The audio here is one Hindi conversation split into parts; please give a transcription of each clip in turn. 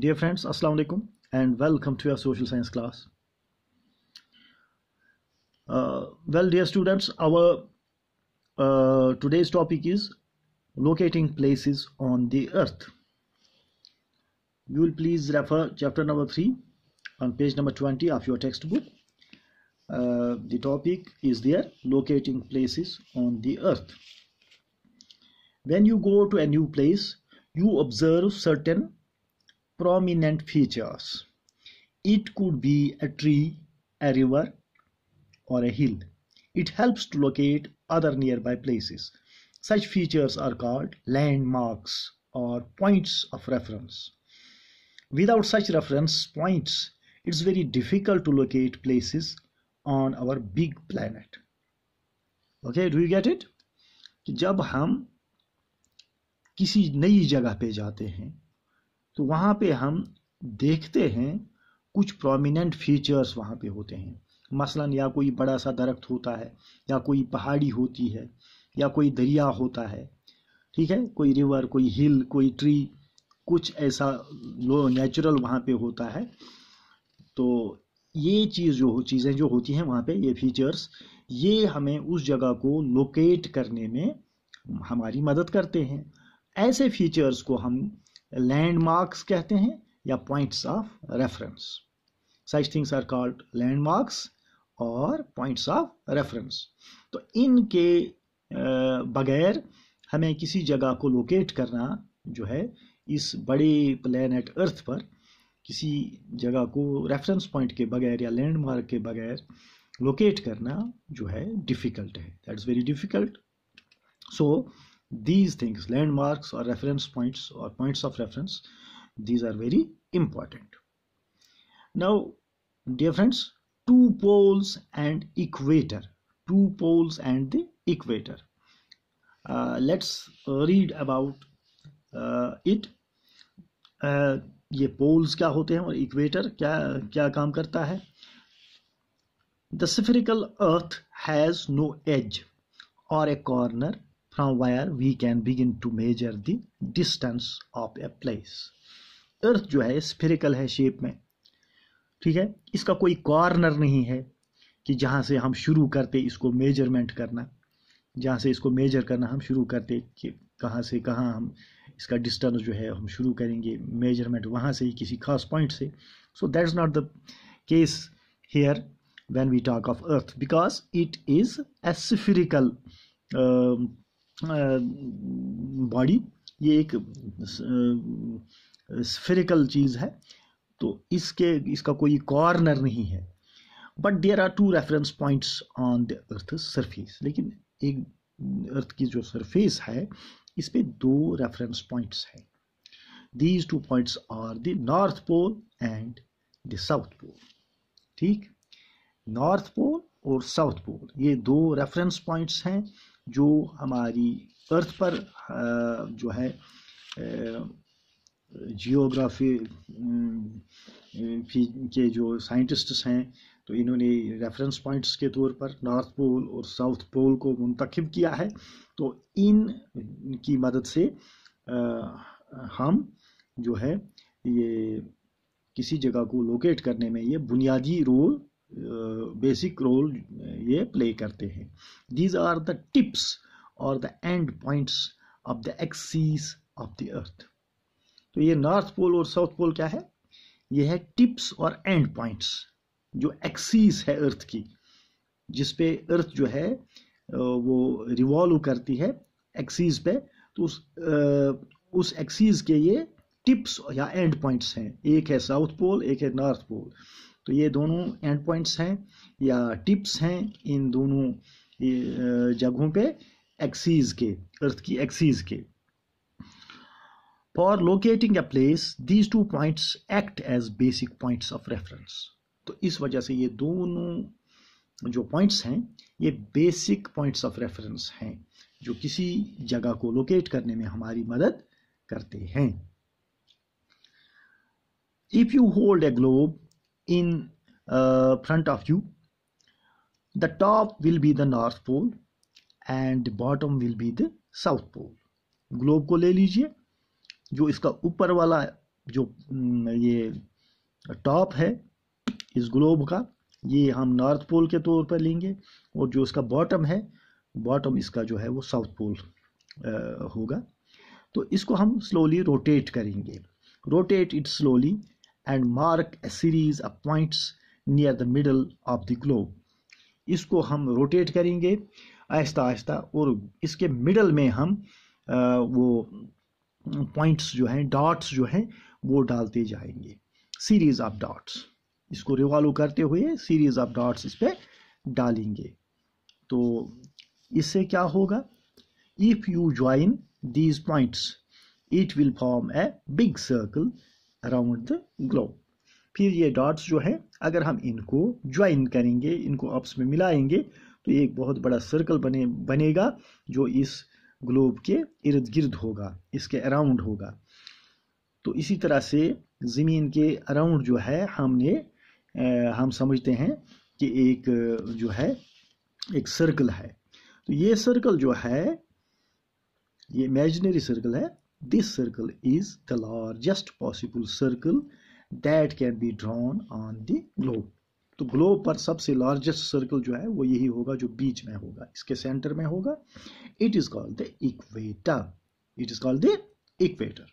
Dear friends, Assalamu alaikum and welcome to your social science class. Uh, well, dear students, our uh, today's topic is locating places on the earth. You will please refer chapter number 3 on page number 20 of your textbook. Uh, the topic is there locating places on the earth. When you go to a new place, you observe certain prominent features. It could be a tree, a river, or a hill. It helps to locate other nearby places. Such features are called landmarks or points of reference. Without such reference points, it's very difficult to locate places on our big planet. Okay, do you get it? जब हम किसी नई जगह पे जाते हैं तो वहाँ पे हम देखते हैं कुछ प्रोमिनेंट फीचर्स वहाँ पे होते हैं मसलन या कोई बड़ा सा दरख्त होता है या कोई पहाड़ी होती है या कोई दरिया होता है ठीक है कोई रिवर कोई हिल कोई ट्री कुछ ऐसा लो नेचुरल वहाँ पे होता है तो ये चीज़ जो चीज़ें जो होती हैं वहाँ पे ये फीचर्स ये हमें उस जगह को लोकेट करने में हमारी मदद करते हैं ऐसे फीचर्स को हम लैंडमार्क्स कहते हैं या points of reference such things are called landmarks और पॉइंट्स ऑफ रेफरेंस तो इनके बगैर हमें किसी जगह को लोकेट करना जो है इस बड़े प्लेनेट अर्थ पर किसी जगह को रेफरेंस पॉइंट के बगैर या लैंडमार्क के बगैर लोकेट करना जो है डिफ़िकल्ट है that is very difficult so these things landmarks or reference points or points of reference these are very important now dear friends two poles and equator two poles and the equator uh, let's read about uh, it uh, ये पोल्स क्या होते हैं और इक्वेटर क्या क्या काम करता The spherical Earth has no edge or a corner. from where we can begin to measure the distance of a place अर्थ जो है spherical है शेप में ठीक है इसका कोई कॉर्नर नहीं है कि जहाँ से हम शुरू करते इसको मेजरमेंट करना जहाँ से इसको मेजर करना हम शुरू करते कि कहाँ से कहाँ हम इसका डिस्टेंस जो है हम शुरू करेंगे मेजरमेंट वहाँ से ही किसी खास पॉइंट से so that is not the case here when we talk of earth because it is a uh, body ये एक स्फेरिकल चीज़ है तो इसके इसका कोई कॉर्नर नहीं है but there are two reference points on the earth surface लेकिन एक अर्थ की जो सरफेस है इस पर दो रेफरेंस पॉइंट्स हैं these two points are the north pole and the south pole ठीक नॉर्थ पोल और साउथ पोल ये दो रेफरेंस पॉइंट्स हैं जो हमारी अर्थ पर जो है जियोग्राफी के जो साइंटिस्ट्स हैं तो इन्होंने रेफरेंस पॉइंट्स के तौर पर नॉर्थ पोल और साउथ पोल को मुंतखब किया है तो इन की मदद से हम जो है ये किसी जगह को लोकेट करने में ये बुनियादी रोल बेसिक रोल ये प्ले करते हैं दीज आर द टिप्स और the end points of the axis of the earth तो ये नॉर्थ पोल और साउथ पोल क्या है ये है टिप्स और एंड पॉइंट्स जो एक्सीस है अर्थ की जिस पे अर्थ जो है वो रिवॉल्व करती है एक्सीस पे तो उस उस एक्सीस के ये टिप्स या एंड पॉइंट्स हैं एक है साउथ पोल एक है नॉर्थ पोल तो ये दोनों एंड पॉइंट्स हैं या टिप्स हैं इन दोनों जगहों पे एक्सीज के अर्थ की एक्सीज के for locating a place these two points act as basic points of reference तो इस वजह से ये दोनों जो पॉइंट्स हैं ये बेसिक पॉइंट्स ऑफ रेफरेंस हैं जो किसी जगह को लोकेट करने में हमारी मदद करते हैं if you hold a globe in uh, front of you the top will be the north pole and the bottom will be the south pole globe को ले लीजिए जो इसका ऊपर वाला जो हम्म, ये टॉप है इस ग्लोब का ये हम नॉर्थ पोल के तौर पर लेंगे और जो इसका बॉटम है बॉटम इसका जो है वो साउथ पोल uh, होगा तो इसको हम स्लोली रोटेट करेंगे rotate it slowly and mark a series of points near the middle of the globe इसको हम रोटेट करेंगे आहिस्ता आहिस्ता और इसके मिडल में हम आ, वो पॉइंट्स जो हैं डॉट्स जो हैं वो डालते जाएंगे सीरीज़ ऑफ डॉट्स इसको रिवॉल्व करते हुए सीरीज़ ऑफ डॉट्स इस पर डालेंगे तो इससे क्या होगा if you join these points it will form a big circle around the globe फिर ये डॉट्स जो है अगर हम इनको ज्वाइन करेंगे इनको आपस में मिलाएंगे तो एक बहुत बड़ा सर्कल बने बनेगा जो इस ग्लोब के इर्द गिर्द होगा इसके अराउंड होगा तो इसी तरह से ज़मीन के अराउंड जो है हमने आ, हम समझते हैं कि एक जो है एक सर्कल है तो ये सर्कल जो है ये इमेजनरी सर्कल है This circle is the largest possible circle that can be drawn on the globe. तो ग्लोब पर सबसे लार्जेस्ट सर्कल जो है वो यही होगा जो बीच में होगा इसके सेंटर में होगा it is called the equator it is called the equator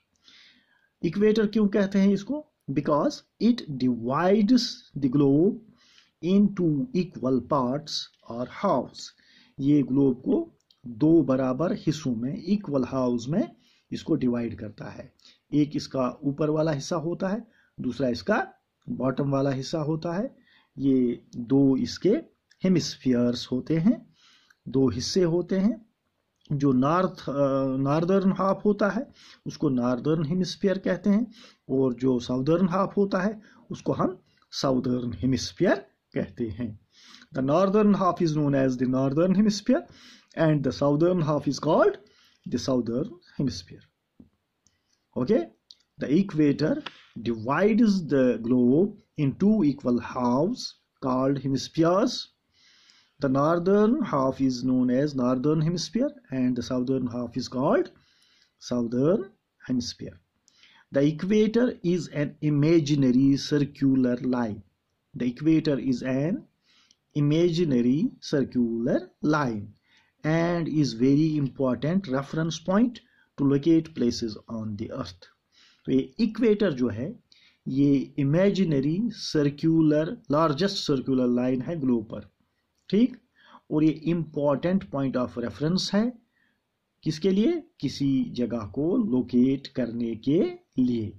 equator क्यों कहते हैं इसको because it divides the globe in two equal parts और हाउस ये ग्लोब को दो बराबर हिस्सों में इक्वल हाउस में इसको डिवाइड करता है एक इसका ऊपर वाला हिस्सा होता है दूसरा इसका बॉटम वाला हिस्सा होता है ये दो इसके हेमिस्फियर्स होते हैं दो हिस्से होते हैं जो नॉर्थ नॉर्दर्न हाफ होता है उसको नॉर्दर्न हेमिस्फियर कहते हैं और जो साउदर्न हाफ होता है उसको हम साउदर्न हेमिस्फियर कहते हैं the northern half is known as the northern hemisphere and the southern half is called the southern hemisphere okay the equator divides the globe in two equal halves called hemispheres the northern half is known as northern hemisphere and the southern half is called southern hemisphere the equator is an imaginary circular line the equator is an imaginary circular line and is very important reference point to locate places on the earth तो ये इक्वेटर जो है ये imaginary circular largest circular line है ग्लोब पर ठीक और ये इम्पॉर्टेंट पॉइंट ऑफ रेफरेंस है किसके लिए किसी जगह को लोकेट करने के लिए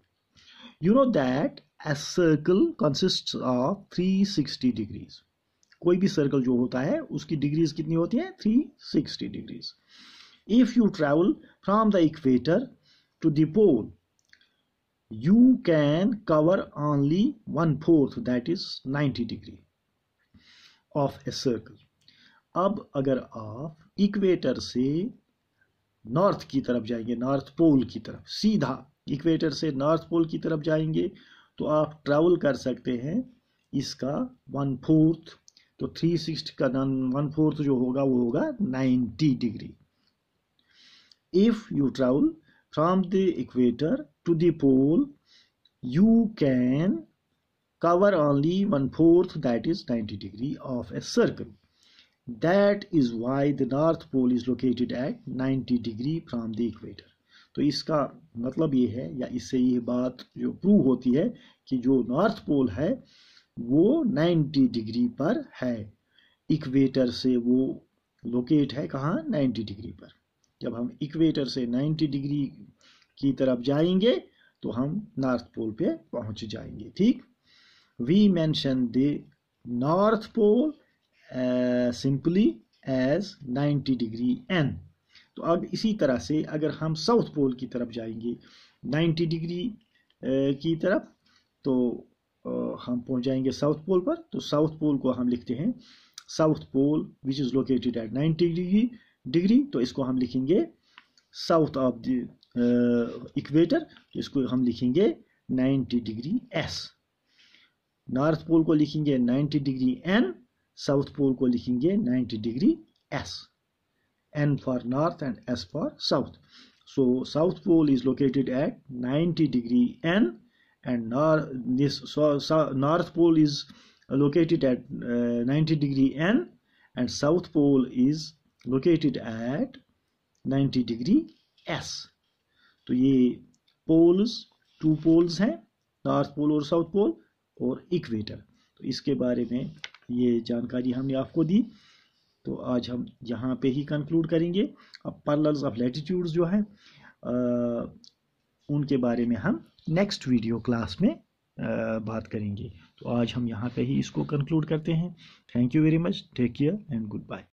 you know that a circle consist of 360 degrees कोई भी सर्कल जो होता है उसकी डिग्रीज कितनी होती है 360 degrees if you travel from the equator to the pole you can cover only one fourth that is 90 degree of a circle अब अगर आप इक्वेटर से नॉर्थ की तरफ जाएंगे नॉर्थ पोल की तरफ सीधा इक्वेटर से नॉर्थ पोल की तरफ जाएंगे तो आप ट्रैवल कर सकते हैं इसका वन फोर्थ तो थ्री सिक्सटी का वन फोर्थ जो होगा वो होगा ninety degree if you travel from the equator to the pole you can cover only one fourth that is 90 degree of a circle that is why the north pole is located at 90 degree from the equator तो इसका मतलब ये है या इससे ये बात जो प्रूव होती है कि जो नॉर्थ पोल है वो 90 डिग्री पर है इक्वेटर से वो लोकेट है कहाँ 90 डिग्री पर जब हम इक्वेटर से 90 डिग्री की तरफ जाएंगे तो हम नॉर्थ पोल पे पहुंच जाएंगे ठीक we mention the north pole simply as 90 degree N तो अब इसी तरह से अगर हम साउथ पोल की तरफ जाएंगे 90 डिग्री uh, की तरफ तो uh, हम पहुंच जाएंगे साउथ पोल पर तो साउथ पोल को हम लिखते हैं south pole which is located at 90 degree degree तो इसको हम लिखेंगे साउथ ऑफ द इक्वेटर इसको हम लिखेंगे 90 डिग्री एस नॉर्थ पोल को लिखेंगे 90 डिग्री एन साउथ पोल को लिखेंगे 90 degree S N for north and S for south so south pole is located at 90 degree N and north pole is located at 90 degree N and south pole is located at 90 degree S तो ये पोल्स टू पोल्स हैं नॉर्थ पोल और साउथ पोल और इक्वेटर तो इसके बारे में ये जानकारी हमने आपको दी तो आज हम यहाँ पे ही कंक्लूड करेंगे अब पर्ल्स ऑफ लेटीट्यूड जो है आ, उनके बारे में हम नेक्स्ट वीडियो क्लास में आ, बात करेंगे तो आज हम यहाँ पे ही इसको कंक्लूड करते हैं thank you very much take care and good bye